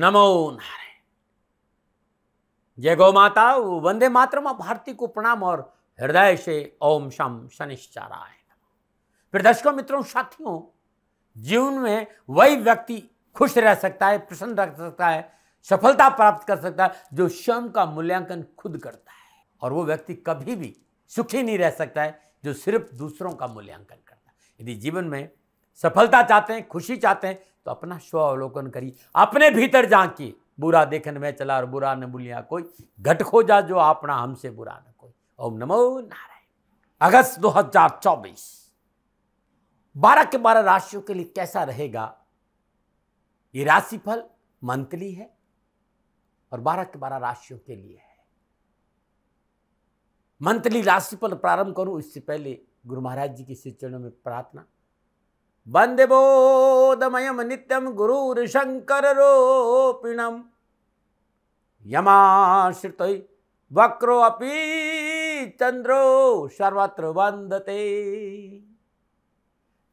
नमो नारायण जय गौ माता वंदे मातरम भारती को प्रणाम और हृदय से ओम शम शनिश्चाराय फिर दर्शकों मित्रों साथियों जीवन में वही व्यक्ति खुश रह सकता है प्रसन्न रह सकता है सफलता प्राप्त कर सकता है जो श्रम का मूल्यांकन खुद करता है और वो व्यक्ति कभी भी सुखी नहीं रह सकता है जो सिर्फ दूसरों का मूल्यांकन करता है यदि जीवन में सफलता चाहते हैं खुशी चाहते हैं तो अपना स्व अवलोकन करिए अपने भीतर झांकिए बुरा देखन में चला और बुरा न बुलिया कोई घट खो जा जो अपना हमसे बुरा न कोई ओम नमो नारायण अगस्त 2024 बारह के बारह राशियों के लिए कैसा रहेगा ये राशिफल मंथली है और बारह के बारह राशियों के लिए है मंथली राशिफल प्रारंभ करूं इससे पहले गुरु महाराज जी के शिक्षणों में प्रार्थना बोधमय नित्यम गुरुर्शङ्कररूपिणं यमाश्रित वक्रोपी चंद्रो सर्वत्र वन्दते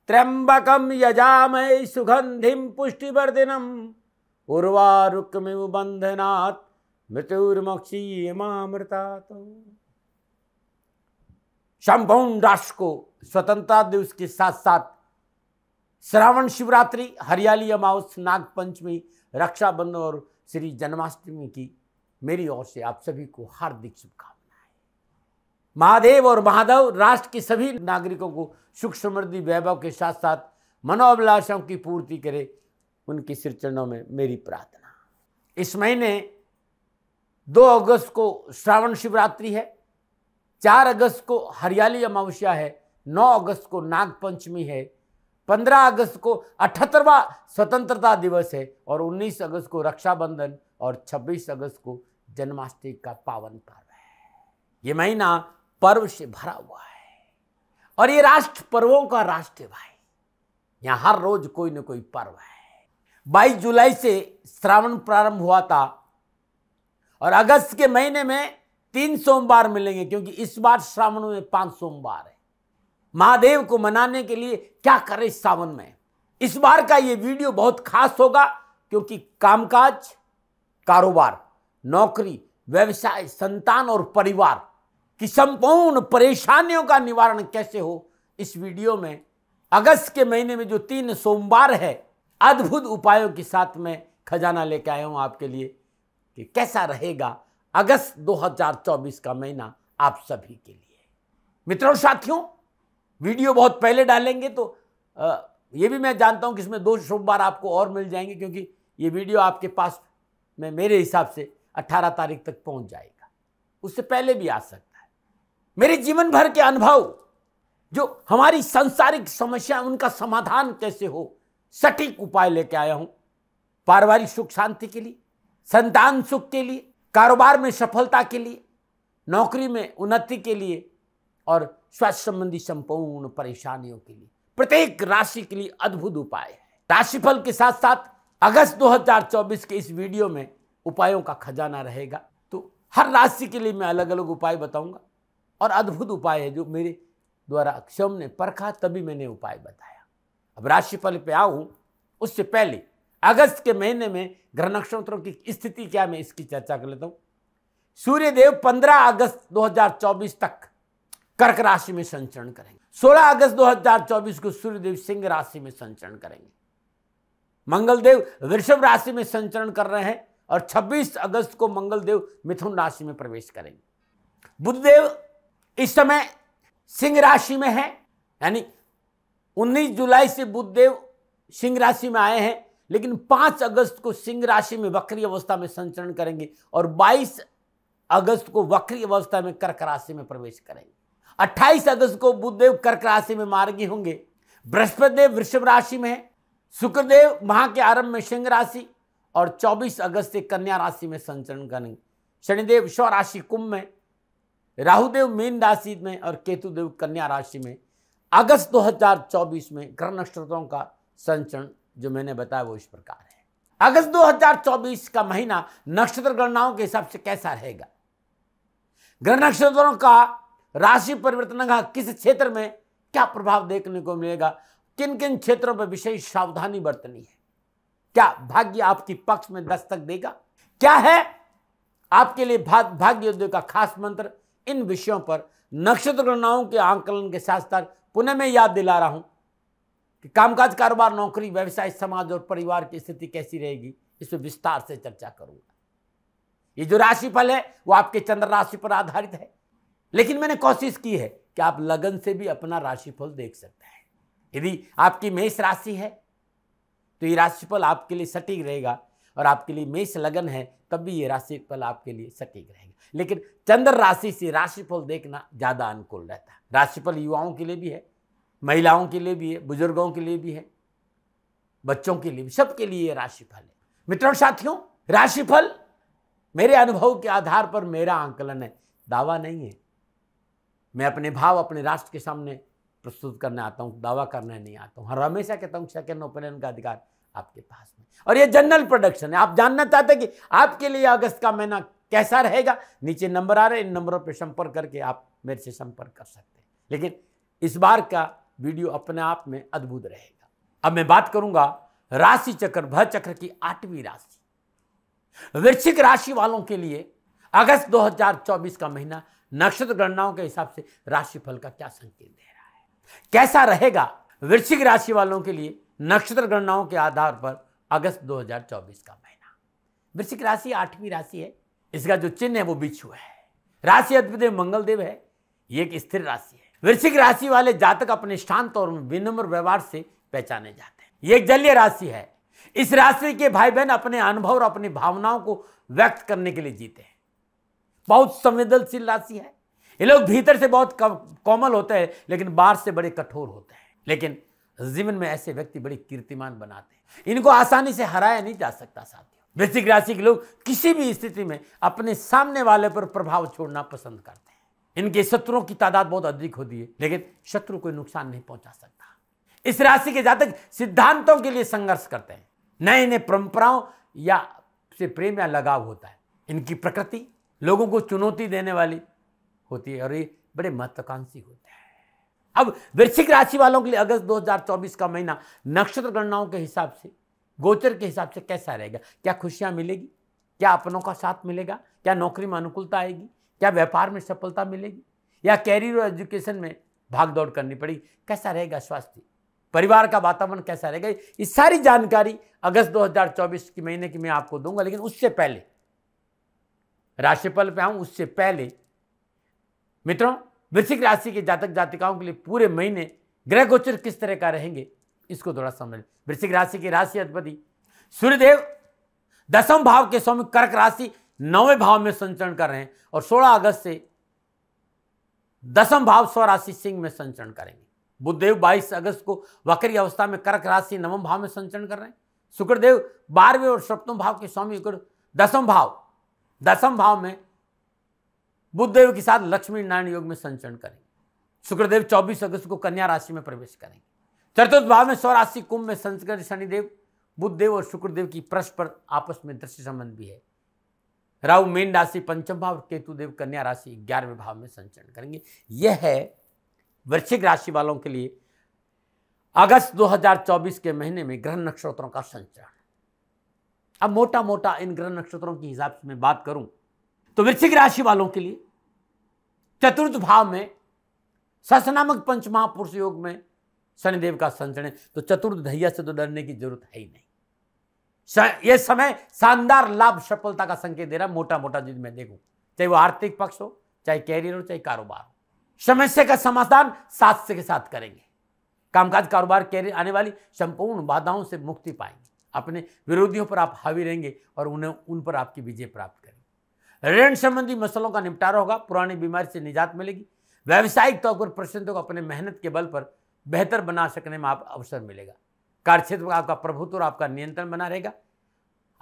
त्र्यंबक यजामै सुगन्धिं पुष्टिवर्धिनम् उर्वारुकमिव बन्धनात् मृत्युर्मक्षीयमामृतात् संपूर्ण राष्ट्र को स्वतंत्रता दिवस के साथ साथ श्रावण शिवरात्रि हरियाली अमावस नाग पंचमी रक्षाबंधन और श्री जन्माष्टमी की मेरी ओर से आप सभी को हार्दिक शुभकामनाएं महादेव और महादेव राष्ट्र के सभी नागरिकों को सुख समृद्धि वैभव के साथ साथ मनोभिलाषाओं की पूर्ति करे उनके सिर चरणों में मेरी प्रार्थना इस महीने 2 अगस्त को श्रावण शिवरात्रि है 4 अगस्त को हरियाली अमावस्या है 9 अगस्त को नाग पंचमी है 15 अगस्त को अठहत्तरवा स्वतंत्रता दिवस है और 19 अगस्त को रक्षाबंधन और 26 अगस्त को जन्माष्टमी का पावन पर्व है ये महीना पर्व से भरा हुआ है और ये राष्ट्र पर्वों का राष्ट्र भाई यहाँ हर रोज कोई ना कोई पर्व है 22 जुलाई से श्रावण प्रारंभ हुआ था और अगस्त के महीने में तीन सोमवार मिलेंगे क्योंकि इस बार श्रावण में पांच सोमवार है महादेव को मनाने के लिए क्या करें सावन में इस बार का ये वीडियो बहुत खास होगा क्योंकि कामकाज कारोबार नौकरी व्यवसाय संतान और परिवार की संपूर्ण परेशानियों का निवारण कैसे हो इस वीडियो में अगस्त के महीने में जो तीन सोमवार है अद्भुत उपायों के साथ में खजाना लेके आया हूँ आपके लिए कि कैसा रहेगा अगस्त 2024 का महीना आप सभी के लिए मित्रों साथियों वीडियो बहुत पहले डालेंगे तो आ, ये भी मैं जानता हूँ कि इसमें दो सोमवार आपको और मिल जाएंगे क्योंकि ये वीडियो आपके पास में मेरे हिसाब से 18 तारीख तक पहुँच जाएगा उससे पहले भी आ सकता है मेरे जीवन भर के अनुभव जो हमारी सांसारिक समस्या उनका समाधान कैसे हो सटीक उपाय लेके आया हूँ पारिवारिक सुख शांति के लिए संतान सुख के लिए कारोबार में सफलता के लिए नौकरी में उन्नति के लिए और स्वास्थ्य संबंधी संपूर्ण परेशानियों के लिए प्रत्येक राशि के लिए अद्भुत उपाय है राशिफल के साथ साथ अगस्त 2024 के इस वीडियो में उपायों का खजाना रहेगा तो हर राशि के लिए मैं अलग अलग उपाय बताऊंगा और अद्भुत उपाय है जो मेरे द्वारा अक्षम ने परखा तभी मैंने उपाय बताया अब राशिफल पे आऊं उससे पहले अगस्त के महीने में ग्रह नक्षत्रों की स्थिति क्या मैं इसकी चर्चा कर लेता हूँ सूर्यदेव पंद्रह अगस्त दो तक कर्क राशि में संचरण करेंगे 16 अगस्त 2024 को सूर्यदेव सिंह राशि में संचरण करेंगे मंगलदेव वृषभ राशि में संचरण कर रहे हैं और 26 अगस्त को मंगलदेव मिथुन राशि में प्रवेश करेंगे बुद्धदेव इस समय सिंह राशि में है यानी 19 जुलाई से बुद्धदेव सिंह राशि में आए हैं लेकिन 5 अगस्त को सिंह राशि में वक्री अवस्था में संचरण करेंगे और 22 अगस्त को वक्री अवस्था में कर्क राशि में प्रवेश करेंगे 28 अगस्त को बुधदेव कर्क राशि में मार्गी होंगे बृहस्पति देव वृषभ राशि में शुक्रदेव माह के आरंभ में सिंह राशि और 24 अगस्त से कन्या राशि में संचरण करेंगे शनिदेव स्व राशि कुंभ में राहुदेव मीन राशि में और केतुदेव कन्या राशि में अगस्त 2024 में ग्रह नक्षत्रों का संचरण जो मैंने बताया वो इस प्रकार है अगस्त 2024 का महीना नक्षत्र गणनाओं के हिसाब से कैसा रहेगा ग्रह नक्षत्रों का राशि परिवर्तन का किस क्षेत्र में क्या प्रभाव देखने को मिलेगा किन किन क्षेत्रों पर विशेष सावधानी बरतनी है क्या भाग्य आपकी पक्ष में दस्तक देगा क्या है आपके लिए भा, भाग्य उद्योग का खास मंत्र इन विषयों पर नक्षत्र गणनाओं के आंकलन के साथ साथ पुनः मैं याद दिला रहा हूं कि कामकाज कारोबार नौकरी व्यवसाय समाज और परिवार की स्थिति कैसी रहेगी इस पर विस्तार से चर्चा करूंगा ये जो राशिफल है वो आपके चंद्र राशि पर आधारित है लेकिन मैंने कोशिश की है कि आप लगन से भी अपना राशिफल देख सकते हैं यदि आपकी मेष राशि है तो ये राशिफल आपके लिए सटीक रहेगा और आपके लिए मेष लगन है तब भी ये राशिफल आपके लिए सटीक रहेगा लेकिन चंद्र राशि से राशिफल देखना ज़्यादा अनुकूल रहता है राशिफल युवाओं के लिए भी है महिलाओं के लिए भी है बुजुर्गों के लिए भी है बच्चों के लिए भी सबके लिए ये राशिफल है मित्रों साथियों राशिफल मेरे अनुभव के आधार पर मेरा आंकलन है दावा नहीं है मैं अपने भाव अपने राष्ट्र के सामने प्रस्तुत करने आता हूँ दावा करने नहीं आता हूँ हर हमेशा कहता हूँ सेकेंड ओपिनियन का अधिकार आपके पास में और ये जनरल प्रोडक्शन है आप जानना चाहते कि आपके लिए अगस्त का महीना कैसा रहेगा नीचे नंबर आ रहे इन नंबरों पर संपर्क करके आप मेरे से संपर्क कर सकते हैं लेकिन इस बार का वीडियो अपने आप में अद्भुत रहेगा अब मैं बात करूंगा राशि चक्र भ चक्र की आठवीं राशि वृश्चिक राशि वालों के लिए अगस्त 2024 का महीना नक्षत्र गणनाओं के हिसाब से राशिफल का क्या संकेत दे रहा है कैसा रहेगा वृश्चिक राशि वालों के लिए नक्षत्र गणनाओं के आधार पर अगस्त 2024 का महीना वृश्चिक राशि आठवीं राशि है इसका जो चिन्ह है वो बिच्छू है राशि अद्भुत मंगलदेव है ये एक स्थिर राशि है वृश्चिक राशि वाले जातक अपने शांत और विनम्र व्यवहार से पहचाने जाते हैं ये एक जलीय राशि है इस राशि के भाई बहन अपने अनुभव और अपनी भावनाओं को व्यक्त करने के लिए जीते हैं बहुत संवेदनशील राशि है ये लोग भीतर से बहुत कोमल होते हैं लेकिन बाहर से बड़े कठोर होते हैं लेकिन जीवन में ऐसे व्यक्ति बड़े कीर्तिमान बनाते हैं इनको आसानी से हराया नहीं जा सकता साथियों वृश्चिक राशि के लोग किसी भी स्थिति में अपने सामने वाले पर प्रभाव छोड़ना पसंद करते हैं इनके शत्रुओं की तादाद बहुत अधिक होती है लेकिन शत्रु कोई नुकसान नहीं पहुंचा सकता इस राशि के जातक सिद्धांतों के लिए संघर्ष करते हैं नए नए परंपराओं या से प्रेम या लगाव होता है इनकी प्रकृति लोगों को चुनौती देने वाली होती है और ये बड़े महत्वाकांक्षी होते हैं अब वृश्चिक राशि वालों के लिए अगस्त 2024 का महीना नक्षत्र गणनाओं के हिसाब से गोचर के हिसाब से कैसा रहेगा क्या खुशियाँ मिलेगी क्या अपनों का साथ मिलेगा क्या नौकरी में अनुकूलता आएगी क्या व्यापार में सफलता मिलेगी या कैरियर और एजुकेशन में भागदौड़ करनी पड़ेगी कैसा रहेगा स्वास्थ्य परिवार का वातावरण कैसा रहेगा ये सारी जानकारी अगस्त 2024 के महीने की मैं आपको दूंगा लेकिन उससे पहले राशिफल पे आऊं उससे पहले मित्रों वृश्चिक राशि के जातक जातिकाओं के लिए पूरे महीने ग्रह गोचर किस तरह का रहेंगे इसको थोड़ा समझ वृश्चिक राशि के राशि अधिपति सूर्यदेव दसम भाव के स्वामी कर्क राशि नौवें भाव में संचरण कर रहे हैं और 16 अगस्त से दसम भाव स्वराशि सिंह में संचरण करेंगे बुद्धदेव 22 अगस्त को वक्री अवस्था में कर्क राशि नवम भाव में संचरण कर रहे हैं शुक्रदेव बारहवें और सप्तम भाव के स्वामी दसम भाव दसम भाव में बुद्धदेव के साथ लक्ष्मी नारायण योग में संचरण करेंगे शुक्रदेव 24 अगस्त को कन्या राशि में प्रवेश करेंगे चतुर्थ भाव में स्वराशि कुंभ में संस्कृत शनिदेव बुद्धदेव और शुक्रदेव की परस्पर आपस में दृष्टि संबंध भी है राहु मेन राशि पंचम भाव और केतुदेव कन्या राशि ग्यारहवें भाव में संचरण करेंगे यह है वृश्चिक राशि वालों के लिए अगस्त 2024 के महीने में ग्रह नक्षत्रों का संचरण अब मोटा मोटा इन ग्रह नक्षत्रों के हिसाब से मैं बात करूं तो वृश्चिक राशि वालों के लिए चतुर्थ भाव में ससनामक पंच महापुरुष योग में शनिदेव का संचरण तो चतुर्थ धैया से तो डरने की जरूरत है ही नहीं यह समय शानदार लाभ सफलता का संकेत दे रहा है मोटा मोटा जिद मैं देखूं चाहे वो आर्थिक पक्ष हो चाहे कैरियर हो चाहे कारोबार हो समस्या का समाधान शास्त्र के साथ करेंगे कामकाज कारोबार कैरियर आने वाली संपूर्ण बाधाओं से मुक्ति पाएंगे अपने विरोधियों पर आप हावी रहेंगे और उन्हें उन पर आपकी विजय प्राप्त करेंगे ऋण संबंधी मसलों का निपटारा होगा पुरानी बीमारी से निजात मिलेगी व्यावसायिक तौर पर प्रसिद्धों को तो अपने मेहनत के बल पर बेहतर बना सकने में आप अवसर मिलेगा कार्यक्षेत्र में आपका प्रभुत्व और आपका नियंत्रण बना रहेगा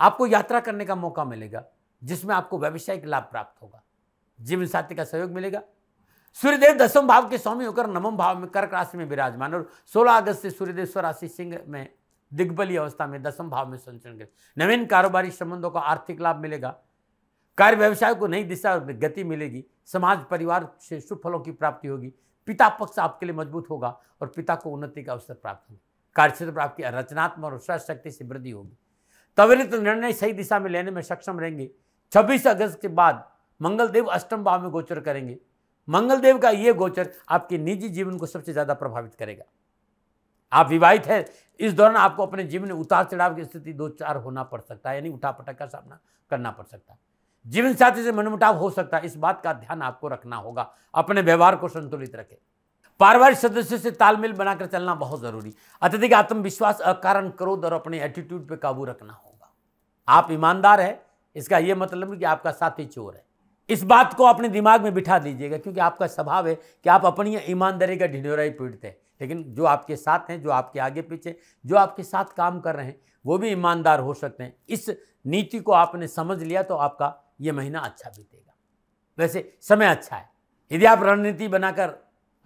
आपको यात्रा करने का मौका मिलेगा जिसमें आपको व्यावसायिक लाभ प्राप्त होगा जीवन साथी का सहयोग मिलेगा सूर्यदेव दसम भाव के स्वामी होकर नवम भाव में कर्क राशि में विराजमान और 16 अगस्त से सूर्यदेव स्वराशि सिंह में दिग्बली अवस्था में दसम भाव में संचरण करें नवीन कारोबारी संबंधों को आर्थिक लाभ मिलेगा कार्य व्यवसाय को नई दिशा और गति मिलेगी समाज परिवार से सुफलों की प्राप्ति होगी पिता पक्ष आपके लिए मजबूत होगा और पिता को उन्नति का अवसर प्राप्त होगा कार्यक्षेत्र पर आपकी रचनात्मक और सहज शक्ति से वृद्धि होगी त्वरित निर्णय सही दिशा में लेने में सक्षम रहेंगे 26 अगस्त के बाद मंगलदेव अष्टम भाव में गोचर करेंगे मंगलदेव का ये गोचर आपके निजी जीवन को सबसे ज़्यादा प्रभावित करेगा आप विवाहित हैं इस दौरान आपको अपने जीवन में उतार चढ़ाव की स्थिति दो चार होना पड़ सकता है यानी उठा पटक का सामना करना पड़ सकता है जीवन साथी से मनमुटाव हो सकता है इस बात का ध्यान आपको रखना होगा अपने व्यवहार को संतुलित रखें पारिवारिक सदस्यों से तालमेल बनाकर चलना बहुत जरूरी अत्यधिक आत्मविश्वास अकारण क्रोध और अपने एटीट्यूड पर काबू रखना होगा आप ईमानदार मतलब है इसका यह मतलब नहीं कि आपका साथी चोर है इस बात को अपने दिमाग में बिठा दीजिएगा क्योंकि आपका स्वभाव है कि आप अपनी ईमानदारी का ढिढोराई ही पीटते हैं लेकिन जो आपके साथ हैं जो आपके आगे पीछे जो आपके साथ काम कर रहे हैं वो भी ईमानदार हो सकते हैं इस नीति को आपने समझ लिया तो आपका ये महीना अच्छा बीतेगा वैसे समय अच्छा है यदि आप रणनीति बनाकर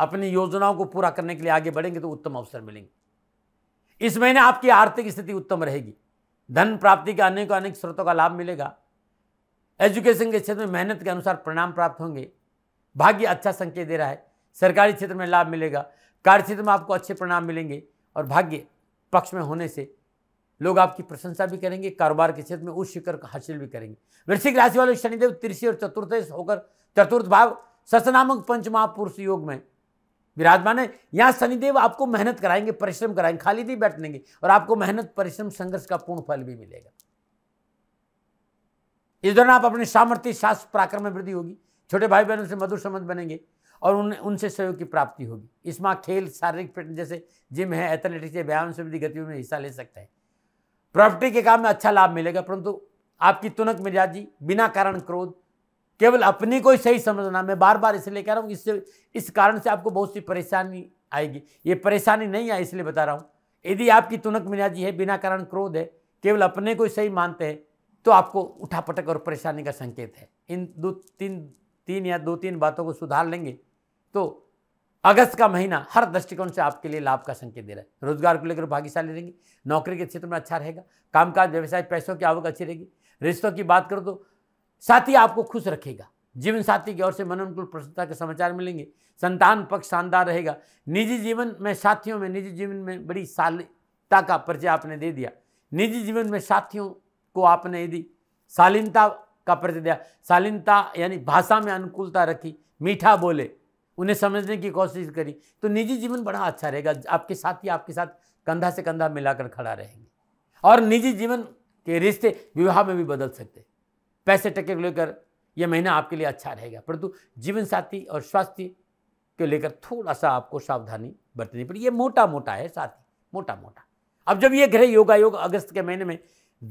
अपनी योजनाओं को पूरा करने के लिए आगे बढ़ेंगे तो उत्तम अवसर मिलेंगे इस महीने आपकी आर्थिक स्थिति उत्तम रहेगी धन प्राप्ति के अनेक अनेक स्रोतों का लाभ मिलेगा एजुकेशन के क्षेत्र में मेहनत के अनुसार परिणाम प्राप्त होंगे भाग्य अच्छा संकेत दे रहा है सरकारी क्षेत्र में लाभ मिलेगा कार्यक्षेत्र में आपको अच्छे परिणाम मिलेंगे और भाग्य पक्ष में होने से लोग आपकी प्रशंसा भी करेंगे कारोबार के क्षेत्र में उच्च शिखर हासिल भी करेंगे वृश्चिक राशि वाले शनिदेव तिरसी और चतुर्थ होकर चतुर्थ भाव सतनामक पंचमहापुरुष योग में विराजमान है यहाँ शनिदेव आपको मेहनत कराएंगे परिश्रम कराएंगे खाली नहीं लेंगे और आपको मेहनत परिश्रम संघर्ष का पूर्ण फल भी मिलेगा इस दौरान आप अपने सामर्थ्य शास्त्र पराक्रम में वृद्धि होगी छोटे भाई बहनों से मधुर संबंध बनेंगे और उन उनसे सहयोग की प्राप्ति होगी इसमें खेल शारीरिक फिटनेस जैसे जिम है एथलेटिक्स या व्यायाम से भी गतिविधियों में हिस्सा ले सकते हैं प्रॉपर्टी के काम में अच्छा लाभ मिलेगा परंतु आपकी तुनक मिजाजी बिना कारण क्रोध केवल अपनी को ही सही समझना मैं बार बार इसलिए कह रहा हूँ इससे इस कारण से आपको बहुत सी परेशानी आएगी ये परेशानी नहीं आई इसलिए बता रहा हूँ यदि आपकी तुनक मिजाजी है बिना कारण क्रोध है केवल अपने को ही सही मानते हैं तो आपको उठापटक और परेशानी का संकेत है इन दो तीन तीन या दो तीन बातों को सुधार लेंगे तो अगस्त का महीना हर दृष्टिकोण से आपके लिए लाभ का संकेत दे रहा है रोजगार को लेकर भाग्यशाली रहेंगे नौकरी के क्षेत्र में अच्छा रहेगा कामकाज व्यवसाय पैसों की आवक अच्छी रहेगी रिश्तों की बात करो तो साथी आपको खुश रखेगा जीवन साथी की ओर से अनुकूल प्रसन्नता के समाचार मिलेंगे संतान पक्ष शानदार रहेगा निजी जीवन में साथियों में निजी जीवन में बड़ी शालीनता का परिचय आपने दे दिया निजी जीवन में साथियों को आपने यदि शालीनता का परिचय दिया शालीनता यानी भाषा में अनुकूलता रखी मीठा बोले उन्हें समझने की कोशिश करी तो निजी जीवन बड़ा अच्छा रहेगा आपके साथ ही आपके साथ कंधा से कंधा मिलाकर खड़ा रहेंगे और निजी जीवन के रिश्ते विवाह में भी बदल सकते पैसे टके को लेकर यह महीना आपके लिए अच्छा रहेगा परंतु जीवन साथी और स्वास्थ्य को लेकर थोड़ा सा आपको सावधानी बरतनी पड़ी ये मोटा मोटा है साथी मोटा मोटा अब जब ये ग्रह योगा योग अगस्त के महीने में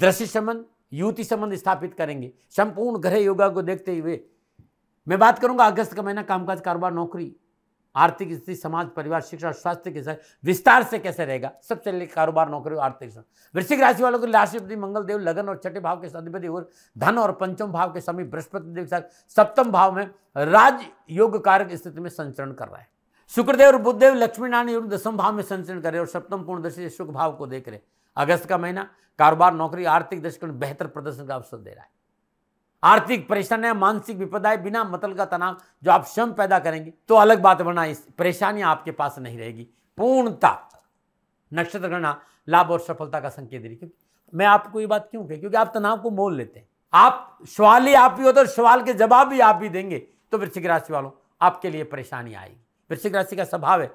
दृश्य संबंध युति संबंध स्थापित करेंगे संपूर्ण ग्रह योगा को देखते हुए मैं बात करूंगा अगस्त का महीना कामकाज कारोबार नौकरी आर्थिक स्थिति समाज परिवार शिक्षा और स्वास्थ्य के साथ विस्तार से कैसे रहेगा सबसे लेकर कारोबार नौकरी और आर्थिक वृश्चिक राशि वालों के राष्ट्रपति मंगलदेव लगन और छठे भाव के अधिपति और धन और पंचम भाव के समीप बृहस्पति देव के साथ सप्तम भाव में राज योग कारक स्थिति में संचरण कर रहा है शुक्रदेव और बुद्धदेव लक्ष्मीनारायण योग दसम भाव में संचरण कर रहे और सप्तम पूर्णदर्शी सुख भाव को देख रहे अगस्त का महीना कारोबार नौकरी आर्थिक दृष्टिकोण बेहतर प्रदर्शन का अवसर दे रहा है आर्थिक परेशानियां मानसिक विपदाएं बिना मतलब का तनाव जो आप स्वयं पैदा करेंगे तो अलग बात वरना इस परेशानियां आपके पास नहीं रहेगी पूर्णता नक्षत्र गणना लाभ और सफलता का संकेत दे रही क्योंकि मैं आपको ये बात क्यों कह क्योंकि आप तनाव को मोल लेते हैं आप सवाल ही आप ही होते और सवाल के जवाब भी आप ही देंगे तो वृश्चिक राशि वालों आपके लिए परेशानी आएगी वृश्चिक राशि का स्वभाव है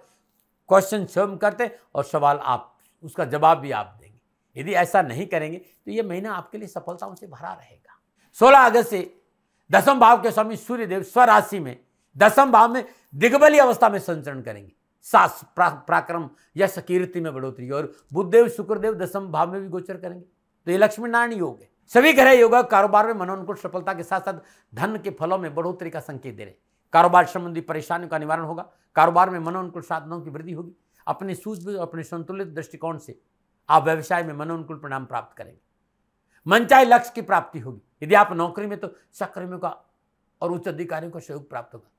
क्वेश्चन स्वयं करते और सवाल आप उसका जवाब भी आप देंगे यदि ऐसा नहीं करेंगे तो ये महीना आपके लिए सफलताओं से भरा रहेगा सोलह अगस्त से दसम भाव के स्वामी सूर्यदेव स्वराशि में दसम भाव में दिग्बली अवस्था में संचरण करेंगे सास पराक्रम यश कीर्ति में बढ़ोतरी और बुद्धदेव शुक्रदेव दसम भाव में भी गोचर करेंगे तो ये लक्ष्मी नारायण योग है सभी ग्रह योग कारोबार में मनोनुकूल सफलता के साथ साथ धन के फलों में बढ़ोतरी का संकेत दे रहे कारोबार संबंधी परेशानियों का निवारण होगा कारोबार में मनोनुकूल साधनों की वृद्धि होगी अपने सूझबूझ अपने संतुलित दृष्टिकोण से आप व्यवसाय में मनोनुकूल परिणाम प्राप्त करेंगे मनचाहे लक्ष्य की प्राप्ति होगी यदि आप नौकरी में तो सहकर्मियों का और उच्च अधिकारियों का सहयोग प्राप्त होगा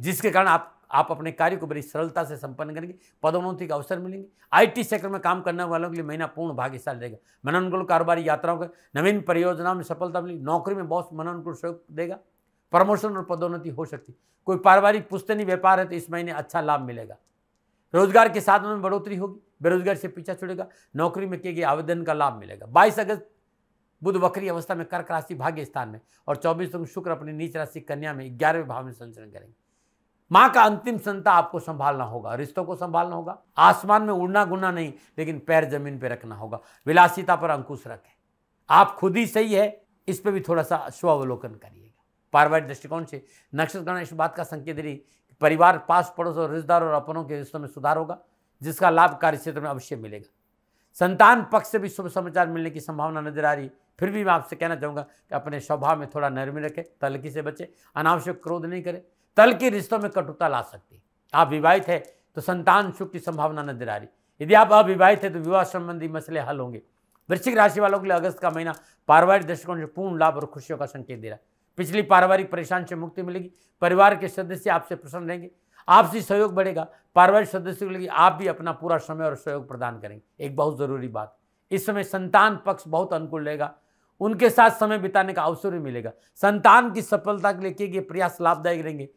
जिसके कारण आप आप अपने कार्य को बड़ी सरलता से संपन्न करेंगे पदोन्नति का अवसर मिलेंगे आईटी सेक्टर में काम करने वालों के लिए महीना पूर्ण भाग्यशाली रहेगा मननुकूल कारोबारी यात्राओं का नवीन परियोजनाओं में सफलता मिलेगी नौकरी में बहुत मननुकूल सहयोग देगा प्रमोशन और पदोन्नति हो सकती कोई पारिवारिक पुस्तनी व्यापार है तो इस महीने अच्छा लाभ मिलेगा रोजगार के साधनों में बढ़ोतरी होगी बेरोजगार से पीछा छुड़ेगा नौकरी में किए गए आवेदन का लाभ मिलेगा बाईस अगस्त बुध वक्री अवस्था में कर्क राशि भाग्य स्थान में और चौबीस तुम शुक्र अपनी नीच राशि कन्या में ग्यारहवें भाव में संचरण करेंगे माँ का अंतिम संता आपको संभालना होगा रिश्तों को संभालना होगा आसमान में उड़ना गुना नहीं लेकिन पैर जमीन पर रखना होगा विलासिता पर अंकुश रखें आप खुद ही सही है इस पर भी थोड़ा सा स्वावलोकन करिएगा पारिवारिक दृष्टिकोण से नक्षत्र गण इस बात का संकेत रही कि परिवार पास पड़ोस और रिश्तेदार और अपनों के रिश्तों में सुधार होगा जिसका लाभ कार्य क्षेत्र में अवश्य मिलेगा संतान पक्ष से भी शुभ समाचार मिलने की संभावना नजर आ रही फिर भी मैं आपसे कहना चाहूँगा कि अपने स्वभाव में थोड़ा नरमी रखें तलकी से बचें अनावश्यक क्रोध नहीं करें तलकी रिश्तों में कटुता ला सकती है आप विवाहित है तो संतान सुख की संभावना नजर आ रही यदि आप अविवाहित है तो विवाह संबंधी मसले हल होंगे वृश्चिक राशि वालों के लिए अगस्त का महीना पारिवारिक दृष्टिकोण से पूर्ण लाभ और खुशियों का संकेत दे रहा है पिछली पारिवारिक परेशान से मुक्ति मिलेगी परिवार के सदस्य आपसे प्रसन्न रहेंगे आपसी सहयोग बढ़ेगा पारिवारिक सदस्यों के लिए आप भी अपना पूरा समय और सहयोग प्रदान करेंगे एक बहुत ज़रूरी बात इस समय संतान पक्ष बहुत अनुकूल रहेगा उनके साथ समय बिताने का अवसर भी मिलेगा संतान की सफलता के लिए किए गए प्रयास लाभदायक रहेंगे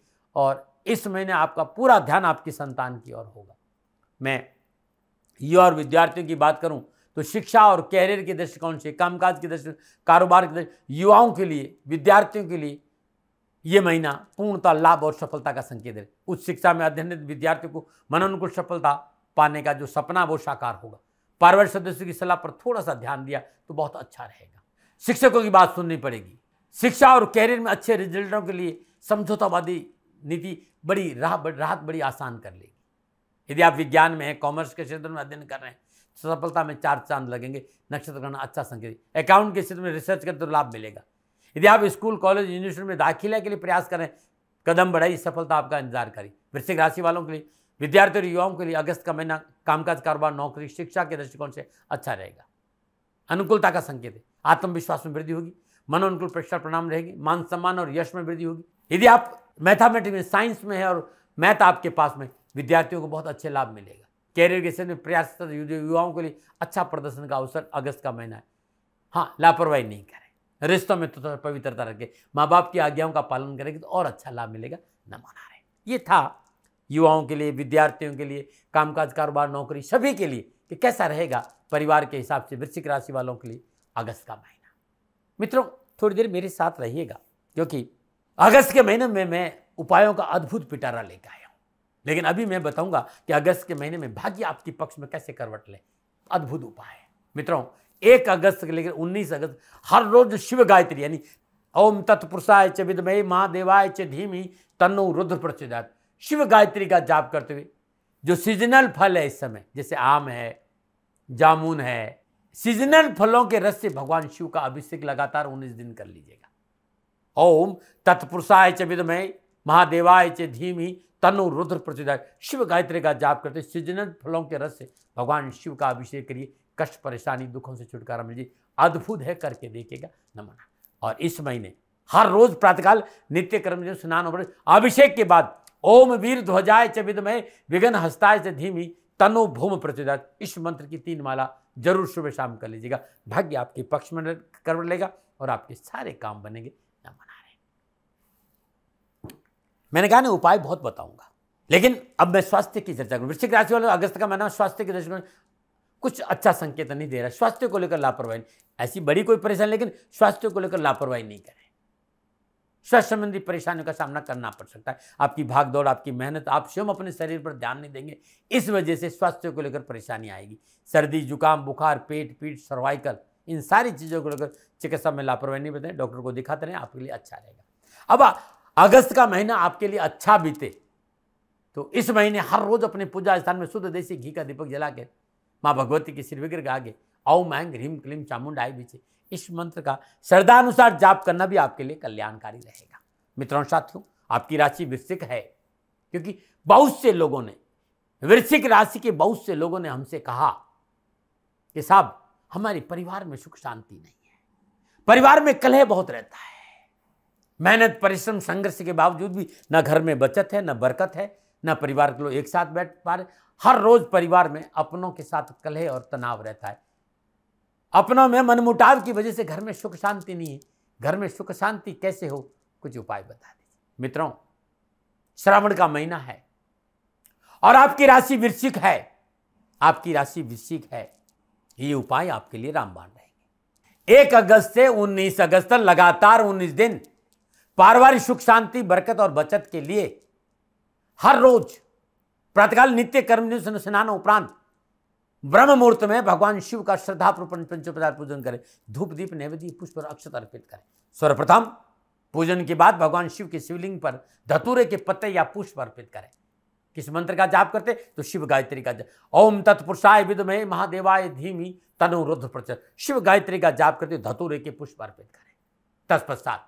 और इस महीने आपका पूरा ध्यान आपकी संतान की ओर होगा मैं युवा और विद्यार्थियों की बात करूं तो शिक्षा और कैरियर के दृष्टिकोण से कामकाज के दृष्टि कारोबार के युवाओं के लिए विद्यार्थियों के लिए ये महीना पूर्णतः लाभ और सफलता का संकेत है उच्च शिक्षा में अध्ययनरत विद्यार्थियों को मनोनुकूल सफलता पाने का जो सपना वो साकार होगा पारिवारिक सदस्यों की सलाह पर थोड़ा सा ध्यान दिया तो बहुत अच्छा रहेगा शिक्षकों की बात सुननी पड़ेगी शिक्षा और कैरियर में अच्छे रिजल्टों के लिए समझौतावादी नीति बड़ी राह राहत बड़ी आसान कर लेगी यदि आप विज्ञान में हैं कॉमर्स के क्षेत्र में अध्ययन कर रहे हैं तो सफलता में चार चांद लगेंगे नक्षत्र करना अच्छा संकेत अकाउंट के क्षेत्र में रिसर्च करें तो लाभ मिलेगा यदि आप स्कूल कॉलेज यूनिवर्सिटी में दाखिले के लिए प्रयास करें कदम बढ़ाई सफलता आपका इंतजार करें वृश्चिक राशि वालों के लिए विद्यार्थी और युवाओं के लिए अगस्त का महीना कामकाज कारोबार नौकरी शिक्षा के दृष्टिकोण से अच्छा रहेगा अनुकूलता का संकेत है आत्मविश्वास में वृद्धि होगी अनुकूल परीक्षा परिणाम रहेगी मान सम्मान और यश में वृद्धि होगी यदि आप मैथामेटिक्स में साइंस में है और मैथ आपके पास में विद्यार्थियों को बहुत अच्छे लाभ मिलेगा कैरियर के क्षेत्र में प्रयास युवाओं के लिए अच्छा प्रदर्शन का अवसर अगस्त का महीना है हाँ लापरवाही नहीं करें रिश्तों में तो, तो पवित्रता रखें माँ बाप की आज्ञाओं का पालन करेंगे तो और अच्छा लाभ मिलेगा न मना रहे ये था युवाओं के लिए विद्यार्थियों के लिए कामकाज कारोबार नौकरी सभी के लिए कि कैसा रहेगा परिवार के हिसाब से वृश्चिक राशि वालों के लिए अगस्त का महीना मित्रों थोड़ी देर मेरे साथ रहिएगा क्योंकि अगस्त के महीने में मैं उपायों का अद्भुत पिटारा लेकर आया हूँ लेकिन अभी मैं बताऊंगा कि अगस्त के महीने में भाग्य आपके पक्ष में कैसे करवट ले अद्भुत उपाय है मित्रों एक अगस्त से लेकर उन्नीस अगस्त हर रोज शिव गायत्री यानी ओम तत्पुरुषाय च विदमय महादेवाय च धीमी तनु रुद्र प्रचुदात शिव गायत्री का जाप करते हुए जो सीजनल फल है इस समय जैसे आम है जामुन है सीजनल फलों के रस से भगवान शिव का अभिषेक लगातार उन्नीस दिन कर लीजिएगा ओम तत्पुरुषाय च विदमय महादेवाय च धीमी तनु रुद्र प्रचुदाय शिव गायत्री का जाप करते सीजनल फलों के रस से भगवान शिव का अभिषेक करिए कष्ट परेशानी दुखों से छुटकारा मिलिए अद्भुत है करके देखिएगा नमन और इस महीने हर रोज प्रातकाल नित्य कर्म स्नान अभिषेक के बाद ओम वीर ध्वजाय च विदमय विघ्न हस्ताय च धीमी तनु भूम प्रचुदाय इस मंत्र की तीन माला जरूर सुबह शाम कर लीजिएगा भाग्य आपके पक्ष में कर लेगा और आपके सारे काम बनेंगे बना रहे मैंने कहा ना उपाय बहुत बताऊंगा लेकिन अब मैं स्वास्थ्य की चर्चा करूँ वृश्चिक राशि वाले अगस्त का महीना स्वास्थ्य की दृष्टि कुछ अच्छा संकेत नहीं दे रहा स्वास्थ्य को लेकर लापरवाही ऐसी बड़ी कोई परेशानी लेकिन स्वास्थ्य को लेकर लापरवाही नहीं करें स्वास्थ्य संबंधी परेशानियों का सामना करना पड़ सकता है आपकी भाग दौड़ आपकी मेहनत आप स्वयं अपने शरीर पर ध्यान नहीं देंगे इस वजह से स्वास्थ्य को लेकर परेशानी आएगी सर्दी जुकाम बुखार पेट पीठ सर्वाइकल इन सारी चीज़ों को लेकर चिकित्सा में लापरवाही नहीं बताएं डॉक्टर को दिखाते रहें आपके लिए अच्छा रहेगा अब अगस्त का महीना आपके लिए अच्छा बीते तो इस महीने हर रोज अपने पूजा स्थान में शुद्ध देसी घी का दीपक जला के माँ भगवती के श्री विग्रह आगे औ मैंग ह्रीम क्लीम चामुंड आए बीचे इस मंत्र का श्रद्धानुसार जाप करना भी आपके लिए कल्याणकारी रहेगा मित्रों साथियों आपकी राशि वृश्चिक है क्योंकि बहुत से लोगों ने वृश्चिक राशि के बहुत से लोगों ने हमसे कहा कि साहब हमारे परिवार में सुख शांति नहीं है परिवार में कलह बहुत रहता है मेहनत परिश्रम संघर्ष के बावजूद भी न घर में बचत है न बरकत है न परिवार के लोग एक साथ बैठ पा रहे हर रोज परिवार में अपनों के साथ कलह और तनाव रहता है अपनों में मनमुटाव की वजह से घर में सुख शांति नहीं है घर में सुख शांति कैसे हो कुछ उपाय बता दें मित्रों श्रावण का महीना है और आपकी राशि वृश्चिक है आपकी राशि वृश्चिक है ये उपाय आपके लिए रामबाण रहेंगे एक अगस्त से उन्नीस अगस्त तक लगातार उन्नीस दिन पारिवारिक सुख शांति बरकत और बचत के लिए हर रोज प्रातकाल नित्य कर्म स्नान उपरांत ब्रह्म मुहूर्त में भगवान शिव का श्रद्धा प्रपन पूजन करें धूप दीप नैवेद्य पुष्प और अक्षत अर्पित करें सर्वप्रथम पूजन के बाद भगवान शिव के शिवलिंग पर धतूरे के पत्ते या पुष्प अर्पित करें किस मंत्र का जाप करते तो शिव गायत्री का जाप ओम तत्पुरुषाय विदमय महादेवाय धीमी तनु रुद्र प्रचर शिव गायत्री का जाप करते धतूरे के पुष्प अर्पित करें तत्पश्चात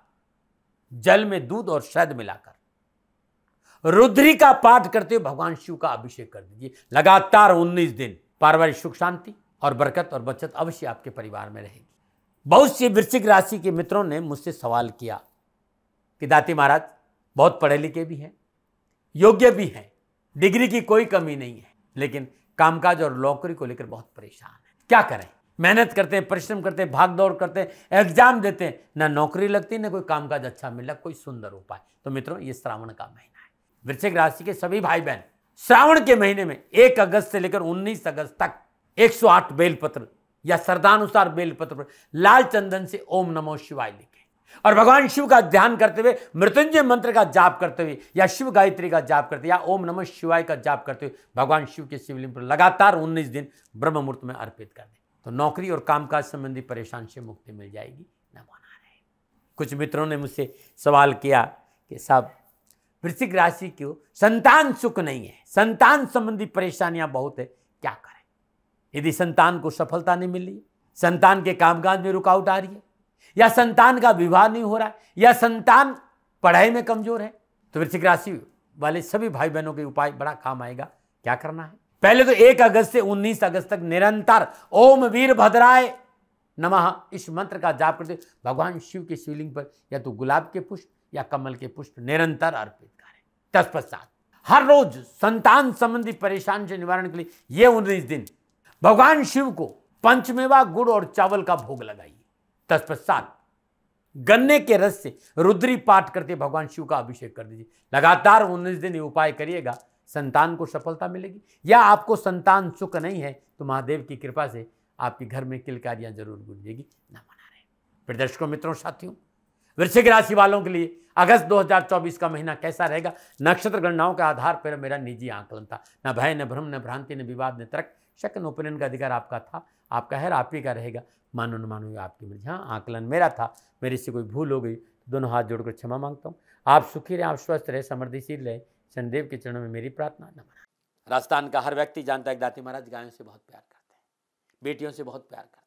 जल में दूध और शहद मिलाकर रुद्री का पाठ करते हुए भगवान शिव का अभिषेक कर दीजिए लगातार 19 दिन पारिवारिक सुख शांति और बरकत और बचत अवश्य आपके परिवार में रहेगी बहुत से वृश्चिक राशि के मित्रों ने मुझसे सवाल किया कि दाती महाराज बहुत पढ़े लिखे भी हैं योग्य भी हैं डिग्री की कोई कमी नहीं है लेकिन कामकाज और नौकरी को लेकर बहुत परेशान है क्या करें मेहनत करते हैं परिश्रम करते हैं भाग दौड़ करते हैं एग्जाम देते हैं ना नौकरी लगती ना कोई कामकाज अच्छा मिला कोई सुंदर उपाय तो मित्रों ये श्रावण का महीना है वृश्चिक राशि के सभी भाई बहन श्रावण के महीने में एक अगस्त से लेकर उन्नीस अगस्त तक 108 बेलपत्र या श्रद्धानुसार बेलपत्र पर लाल चंदन से ओम नमो शिवाय लिखे और भगवान शिव का ध्यान करते हुए मृत्युंजय मंत्र का जाप करते हुए या शिव गायत्री का जाप करते या ओम नमः शिवाय का जाप करते हुए भगवान शिव के शिवलिंग पर लगातार 19 दिन ब्रह्म मुहूर्त में अर्पित कर दें तो नौकरी और कामकाज संबंधी परेशान से मुक्ति मिल जाएगी नमो नारायण कुछ मित्रों ने मुझसे सवाल किया कि साहब वृश्चिक राशि को संतान सुख नहीं है संतान संबंधी परेशानियां बहुत है क्या करें यदि संतान को सफलता नहीं मिल रही संतान के कामकाज में रुकावट आ रही है या संतान का विवाह नहीं हो रहा है या संतान पढ़ाई में कमजोर है तो वृश्चिक राशि वाले सभी भाई बहनों के उपाय बड़ा काम आएगा क्या करना है पहले तो एक अगस्त से उन्नीस अगस्त तक निरंतर ओम वीर भद्राय नमः इस मंत्र का जाप करते भगवान शिव के शिवलिंग पर या तो गुलाब के पुष्प या कमल के पुष्प निरंतर अर्पित करें तत्पश्चात हर रोज संतान संबंधी परेशान से निवारण के लिए ये उन्नीस दिन भगवान शिव को पंचमेवा गुड़ और चावल का भोग लगाइए तत्पश्चात गन्ने के रस से रुद्री पाठ करते भगवान शिव का अभिषेक कर दीजिए लगातार उन्नीस दिन ये उपाय करिएगा संतान को सफलता मिलेगी या आपको संतान सुख नहीं है तो महादेव की कृपा से आपके घर में किलकारियां जरूर गुंजेगी ना मना रहे प्रदर्शकों मित्रों साथियों वृश्चिक राशि वालों के लिए अगस्त 2024 का महीना कैसा रहेगा नक्षत्र गणनाओं के आधार पर मेरा निजी आंकलन था न भय न भ्रम न भ्रांति न विवाद न तर्क शक न ओपिनियन का अधिकार आपका था आपका है आप ही का रहेगा मानो न मानो आपकी मिल हाँ आंकलन मेरा था मेरे से कोई भूल हो गई तो दोनों हाथ जोड़कर क्षमा मांगता हूँ आप सुखी रहें आप स्वस्थ रहें समृद्धिशील रहें शनिदेव के चरणों में मेरी प्रार्थना न राजस्थान का हर व्यक्ति जानता है दाती महाराज गायों से बहुत प्यार करते हैं बेटियों से बहुत प्यार करते हैं